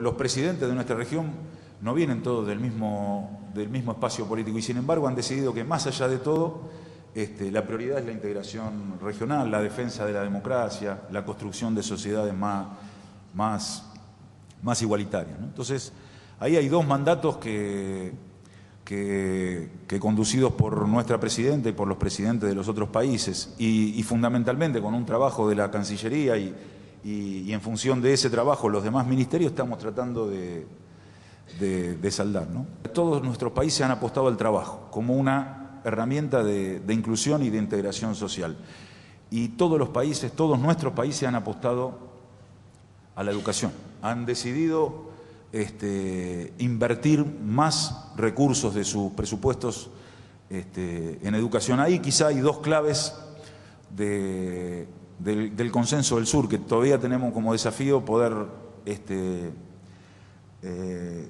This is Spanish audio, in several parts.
Los presidentes de nuestra región no vienen todos del mismo, del mismo espacio político y sin embargo han decidido que más allá de todo este, la prioridad es la integración regional, la defensa de la democracia, la construcción de sociedades más, más, más igualitarias. Entonces, ahí hay dos mandatos que, que, conducidos por nuestra presidenta y por los presidentes de los otros países y, y fundamentalmente con un trabajo de la Cancillería y y, en función de ese trabajo los demás ministerios estamos tratando de, saldar. ¿no? Todos nuestros países han apostado al trabajo como una herramienta de, inclusión y de integración social. Y todos los países, todos nuestros países han apostado a la educación. Han decidido este, invertir más recursos de sus presupuestos este, en educación. Ahí quizá hay dos claves de, del, consenso del sur, que todavía tenemos como desafío poder este, eh,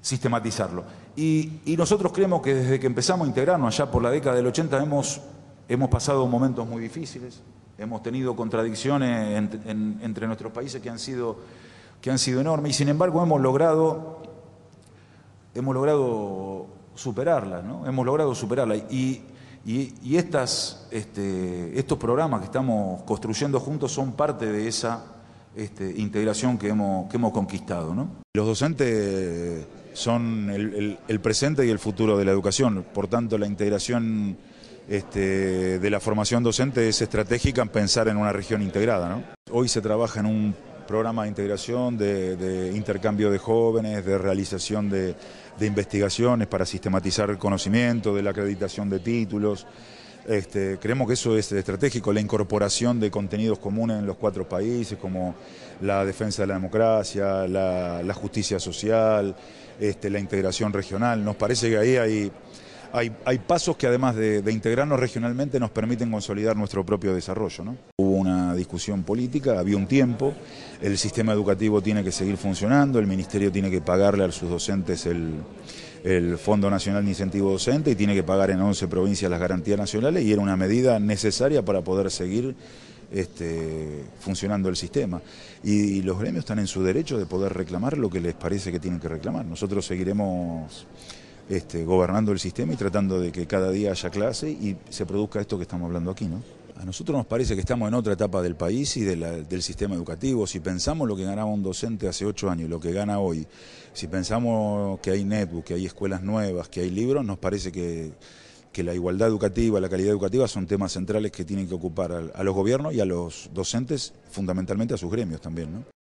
sistematizarlo. Y, nosotros creemos que desde que empezamos a integrarnos allá por la década del 80 hemos, hemos pasado momentos muy difíciles, hemos tenido contradicciones entre nuestros países que han, sido, que han sido enormes y sin embargo hemos logrado, hemos logrado superarlas, ¿no? hemos logrado superarlas. Y, y, este, estos programas que estamos construyendo juntos son parte de esa este, integración que hemos, conquistado. Los docentes son el, presente y el futuro de la educación, por tanto la integración este, de la formación docente es estratégica en pensar en una región integrada. Hoy se trabaja en un programas de integración, de, intercambio de jóvenes, de realización de, investigaciones para sistematizar el conocimiento, de la acreditación de títulos. Este, creemos que eso es estratégico, la incorporación de contenidos comunes en los cuatro países, como la defensa de la democracia, la, justicia social, este, la integración regional. Nos parece que ahí hay... Hay, pasos que además de, de, integrarnos regionalmente nos permiten consolidar nuestro propio desarrollo. ¿no? discusión política, había un tiempo, el sistema educativo tiene que seguir funcionando, el ministerio tiene que pagarle a sus docentes el, Fondo Nacional de Incentivo Docente y tiene que pagar en 11 provincias las garantías nacionales y era una medida necesaria para poder seguir este, funcionando el sistema. Y, los gremios están en su derecho de poder reclamar lo que les parece que tienen que reclamar. Nosotros seguiremos este, gobernando el sistema y tratando de que cada día haya clase y se produzca esto que estamos hablando aquí, ¿no? A nosotros nos parece que estamos en otra etapa del país y del sistema educativo. Si pensamos lo que ganaba un docente hace ocho años y lo que gana hoy, si pensamos que hay netbook, que hay escuelas nuevas, que hay libros, nos parece que, la igualdad educativa, la calidad educativa son temas centrales que tienen que ocupar a, a los gobiernos y a los docentes, fundamentalmente a sus gremios también. ¿no?